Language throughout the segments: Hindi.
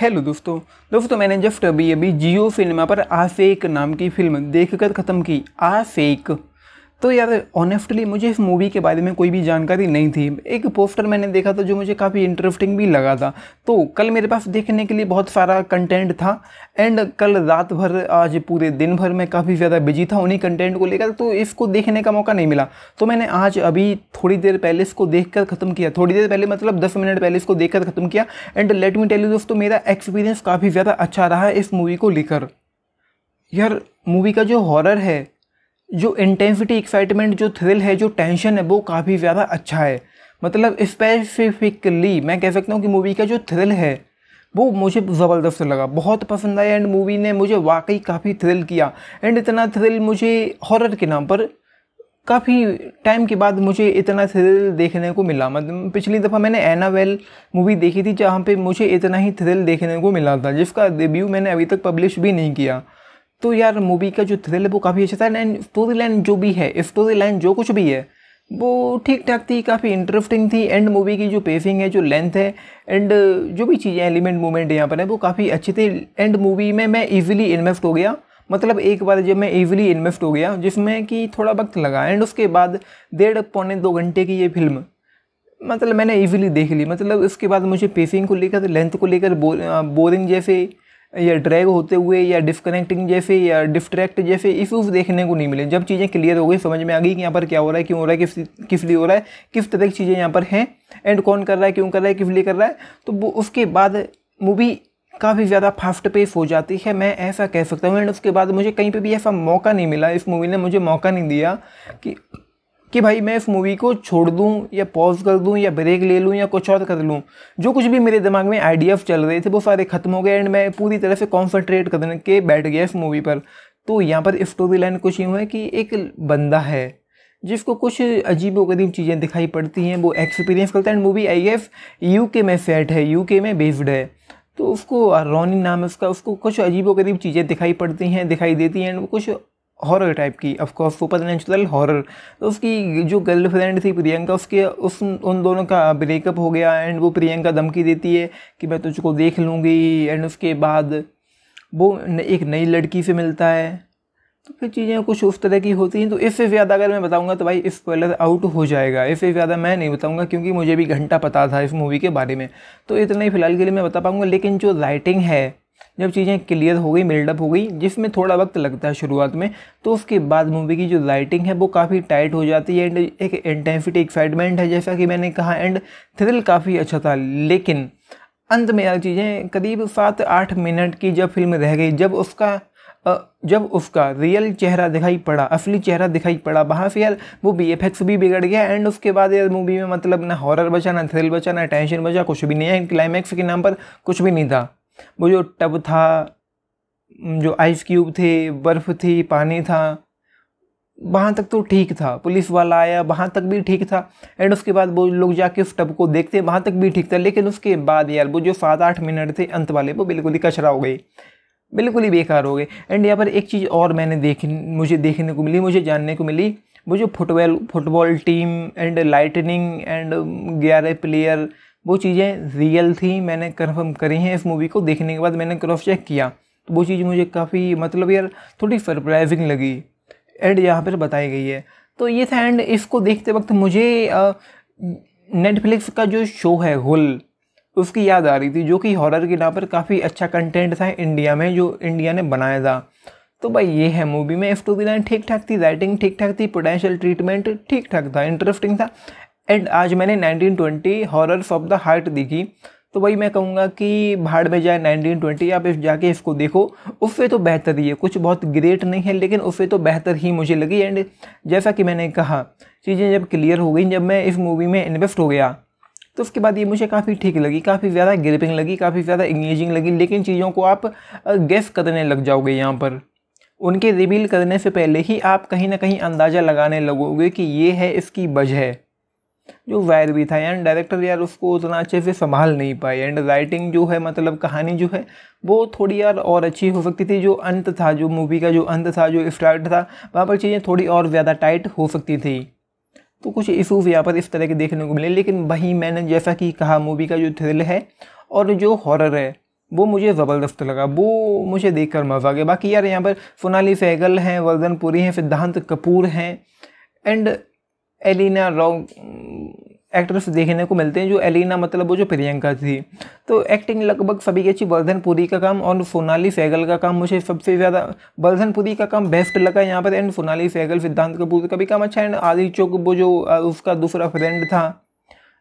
हेलो दोस्तों दोस्तों मैंने जस्ट अभी अभी जियो सिनेमा पर आशेक नाम की फिल्म देखकर ख़त्म की आशेक तो यार ऑनेस्टली मुझे इस मूवी के बारे में कोई भी जानकारी नहीं थी एक पोस्टर मैंने देखा था जो मुझे काफ़ी इंटरेस्टिंग भी लगा था तो कल मेरे पास देखने के लिए बहुत सारा कंटेंट था एंड कल रात भर आज पूरे दिन भर मैं काफ़ी ज़्यादा बिजी था उन्हीं कंटेंट को लेकर तो इसको देखने का मौका नहीं मिला तो मैंने आज अभी थोड़ी देर पहले इसको देख कर ख़त्म किया थोड़ी देर पहले मतलब दस मिनट पहले इसको देख कर ख़त्म किया and let me tell you दोस्तों मेरा एक्सपीरियंस काफ़ी ज़्यादा अच्छा रहा है इस मूवी को लेकर यार मूवी का जो हॉरर है जो इंटेंसिटी एक्साइटमेंट जो थ्रिल है जो टेंशन है वो काफ़ी ज़्यादा अच्छा है मतलब स्पेसिफिकली मैं कह सकता हूँ कि मूवी का जो थ्रिल है वो मुझे ज़बरदस्त लगा बहुत पसंद आया एंड मूवी ने मुझे वाकई काफ़ी थ्रिल किया एंड इतना थ्रिल मुझे हॉरर के नाम पर काफ़ी टाइम के बाद मुझे इतना थ्रिल देखने को मिला मतलब पिछली दफ़ा मैंने एनावेल मूवी देखी थी जहाँ पे मुझे इतना ही थ्रिल देखने को मिला था जिसका रिव्यू मैंने अभी तक पब्लिश भी नहीं किया तो यार मूवी का जो थ्रिल है वो काफ़ी अच्छा था एंड स्टोरी लाइन जो भी है स्टोरी लाइन जो कुछ भी है वो ठीक ठाक थी काफ़ी इंटरेस्टिंग थी एंड मूवी की जो पेसिंग है जो लेंथ है एंड जो भी चीज़ें एलिमेंट मूवमेंट यहाँ पर है वो काफ़ी अच्छी थी एंड मूवी में मैं ईजिली इन्वेस्ट हो गया मतलब एक बार जब मैं ईजिली इन्वेस्ट हो गया जिसमें कि थोड़ा वक्त लगा एंड उसके बाद डेढ़ पौने दो घंटे की ये फिल्म मतलब मैंने ईजिली देख ली मतलब इसके बाद मुझे पेसिंग को लेकर लेंथ को लेकर बो, बोरिंग जैसे या ड्रैग होते हुए या डिस्कनेक्टिंग जैसे या डिस्ट्रैक्ट जैसे इशूज़ देखने को नहीं मिले जब चीज़ें क्लियर हो गई समझ में आ गई कि यहाँ पर क्या हो रहा है क्यों हो रहा है किस किस लिए हो रहा है किस तरह की चीज़ें यहाँ पर हैं एंड कौन कर रहा है क्यों कर रहा है किस लिए कर रहा है तो वो उसके बाद मूवी काफ़ी ज़्यादा फास्ट पेस हो जाती है मैं ऐसा कह सकता हूँ एंड उसके बाद मुझे कहीं पर भी ऐसा मौका नहीं मिला इस मूवी ने मुझे मौका नहीं दिया कि कि भाई मैं इस मूवी को छोड़ दूँ या पॉज कर दूँ या ब्रेक ले लूँ या कुछ और कर लूँ जो कुछ भी मेरे दिमाग में आइडियाज चल रहे थे वो सारे ख़त्म हो गए एंड मैं पूरी तरह से कॉन्सनट्रेट करने के बैठ गया इस मूवी पर तो यहाँ पर स्टोरी लाइन कुछ यूँ है कि एक बंदा है जिसको कुछ अजीब वरीब चीज़ें दिखाई पड़ती हैं वो एक्सपीरियंस करता है and movie I F U K में सेट है यू के में बेस्ड है तो उसको रोनी नाम है उसका उसको कुछ अजीब वरीब चीज़ें दिखाई पड़ती हैं दिखाई देती हैं एंड वो कुछ हॉरर टाइप की ऑफकोर्स सुपर नेचुरल हॉरर तो उसकी जो गर्लफ्रेंड थी प्रियंका उसके उस उन दोनों का ब्रेकअप हो गया एंड वो प्रियंका धमकी देती है कि मैं तुझको देख लूँगी एंड उसके बाद वो एक नई लड़की से मिलता है तो फिर चीज़ें कुछ उस तरह की होती हैं तो इससे ज़्यादा अगर मैं बताऊँगा तो भाई इस स्पॉयलर आउट हो जाएगा इससे ज़्यादा मैं नहीं बताऊँगा क्योंकि मुझे भी घंटा पता था इस मूवी के बारे में तो इतना ही फ़िलहाल के लिए मैं बता पाऊँगा लेकिन जो राइटिंग है जब चीज़ें क्लियर हो गई बिल्डअप हो गई जिसमें थोड़ा वक्त लगता है शुरुआत में तो उसके बाद मूवी की जो लाइटिंग है वो काफ़ी टाइट हो जाती है एंड एक इंटेंसिटी एक्साइटमेंट है जैसा कि मैंने कहा एंड थ्रिल काफ़ी अच्छा था लेकिन अंत में यार चीज़ें करीब सात आठ मिनट की जब फिल्म रह गई जब उसका जब उसका रियल चेहरा दिखाई पड़ा असली चेहरा दिखाई पड़ा वहाँ से यार वो बी एफ एक्स भी बिगड़ गया एंड उसके बाद यार मूवी में मतलब ना हॉरर बचा ना थ्रिल बचा ना टेंशन बचा कुछ भी नहीं है क्लाइमैक्स के नाम पर कुछ भी नहीं था वो जो टब था जो आइस क्यूब थे बर्फ़ थी पानी था वहाँ तक तो ठीक था पुलिस वाला आया वहाँ तक भी ठीक था एंड उसके बाद वो लोग जाके उस टब को देखते वहाँ तक भी ठीक था लेकिन उसके बाद यार वो जो सात आठ मिनट थे अंत वाले वो बिल्कुल ही कचरा हो गई बिल्कुल ही बेकार हो गए एंड यहाँ पर एक चीज़ और मैंने देख मुझे देखने को मिली मुझे जानने को मिली वो जो football football team and lightning and ग्यारह प्लेयर वो चीज़ें रियल थी मैंने कन्फर्म करी हैं इस मूवी को देखने के बाद मैंने क्रॉस चेक किया तो वो चीज़ मुझे काफ़ी मतलब यार थोड़ी सरप्राइजिंग लगी एंड यहाँ पर बताई गई है तो ये था एंड इसको देखते वक्त मुझे नेटफ्लिक्स का जो शो है हुल उसकी याद आ रही थी जो कि हॉरर के नाम पर काफ़ी अच्छा कंटेंट था इंडिया में जो इंडिया ने बनाया था तो भाई ये है मूवी में दी लाइन ठीक ठाक थी राइटिंग ठीक ठाक थी पोटेंशियल ट्रीटमेंट ठीक ठाक था इंटरेस्टिंग था एंड आज मैंने 1920 हॉरर्स ऑफ द हार्ट देखी तो वही मैं कहूँगा कि भाड़ में जाए 1920 आप इस जाके इसको देखो उससे तो बेहतर ही है कुछ बहुत ग्रेट नहीं है लेकिन उससे तो बेहतर ही मुझे लगी एंड जैसा कि मैंने कहा चीज़ें जब क्लियर हो गई जब मैं इस मूवी में इन्वेस्ट हो गया तो उसके बाद ये मुझे काफ़ी ठीक लगी काफ़ी ज़्यादा ग्रिपिंग लगी काफ़ी ज़्यादा इंगेजिंग लगी लेकिन चीज़ों को आप गेस करने लग जाओगे यहाँ पर उनके रिवील करने से पहले ही आप कहीं ना कहीं अंदाज़ा लगाने लगोगे कि ये है इसकी वजह जो वायर भी था एंड डायरेक्टर यार उसको उतना अच्छे से संभाल नहीं पाए एंड राइटिंग जो है मतलब कहानी जो है वो थोड़ी यार और अच्छी हो सकती थी जो अंत था जो मूवी का जो अंत था जो स्टार्ट था वहाँ पर चीज़ें थोड़ी और ज़्यादा टाइट हो सकती थी तो कुछ इशूज़ यहाँ पर इस तरह के देखने को मिले लेकिन वहीं मैंने जैसा कि कहा मूवी का जो थ्रिल है और जो हॉरर है वो मुझे ज़बरदस्त लगा वो मुझे देखकर मज़ा आ गया बाकी यार यहाँ पर सोनाली सहगल हैं वर्धनपुरी हैं सिद्धांत कपूर हैं एंड एलिना रॉन्ग एक्ट्रेस देखने को मिलते हैं जो एलिना मतलब वो जो प्रियंका थी तो एक्टिंग लगभग सभी की अच्छी पुरी का काम और सोनाली सहगल का काम मुझे सबसे ज़्यादा पुरी का काम बेस्ट लगा यहाँ पर एंड सोनाली सहगल सिद्धांत कपूर का भी काम अच्छा एंड आदि चौक वो जो उसका दूसरा फ्रेंड था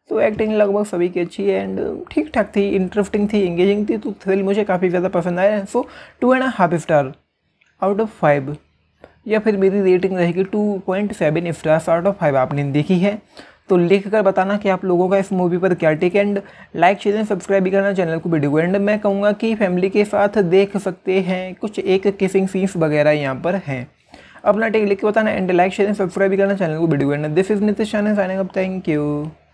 तो एक्टिंग लगभग सभी की अच्छी है एंड ठीक ठाक थी इंटरेस्टिंग थी इंगेजिंग थी तो थ्रिल मुझे काफ़ी ज़्यादा पसंद आया so two and half star out of five या फिर मेरी रेटिंग रहेगी two point seven stars out of five आपने देखी है तो लिख कर बताना कि आप लोगों का इस मूवी पर क्या take and like share and subscribe भी करना चैनल को वीडियो एंड मैं कहूँगा कि फैमिली के साथ देख सकते हैं कुछ एक किसिंग सीन्स वगैरह यहाँ पर हैं अपना टेक लिख के बताना and like share and subscribe भी करना चैनल को video and this is Nitish Shan signing up thank you